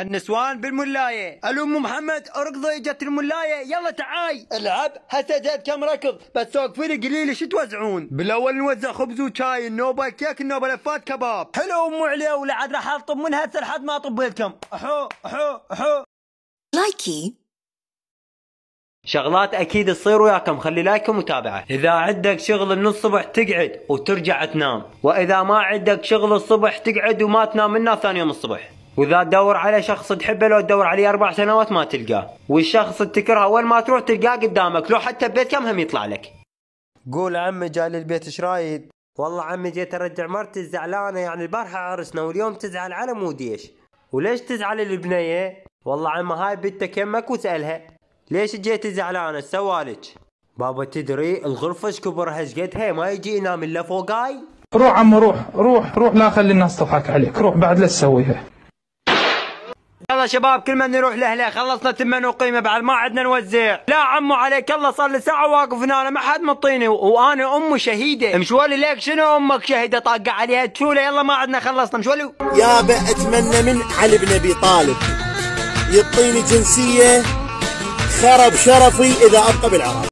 النسوان بالملاية الأم محمد اركضي جت الملاية يلا تعاي العب هسه جايب كم ركض بس وقفيني قليل شو توزعون بالأول نوزع خبز وشاي النوبة كيك النوبة لفات كباب حلو أم علي ولا عاد راح أطب منها هسه لحد ما أطب لكم أحو أحو أحو لايكي شغلات اكيد تصير وياكم خلي لايك ومتابعه اذا عندك شغل من الصبح تقعد وترجع تنام واذا ما عندك شغل الصبح تقعد وما تنام منه ثاني يوم الصبح واذا تدور على شخص تحبه لو تدور عليه اربع سنوات ما تلقاه والشخص تكرهه اول ما تروح تلقاه قدامك لو حتى ببيت كم هم يطلع لك قول عمي جاي للبيت ايش رايد والله عمي جيت ارجع مرتي الزعلانه يعني البارحه عرسنا واليوم تزعل على مود ايش وليش تزعل البنيه والله عمي هاي بنتك يمك وسالها ليش جيت زعلانه سوالك بابا تدري الغرفه ايش كبرها ايش قدها ما يجي ينام الا فوقاي روح عمو روح روح روح لا خلي الناس تضحك عليك روح بعد لا تسويها يلا شباب كل من نروح لاهله خلصنا تمن وقيمه بعد ما عدنا نوزع لا عمو عليك الله صار لي ساعه واقف هنا ما حد مطيني وانا امي شهيده مشوالي ليك شنو امك شهيده طاقه عليها تشوله يلا ما عدنا خلصنا مشوالي يابا اتمنى من علي بن ابي طالب يعطيني جنسيه خرب شرفي اذا ابقى بالعراق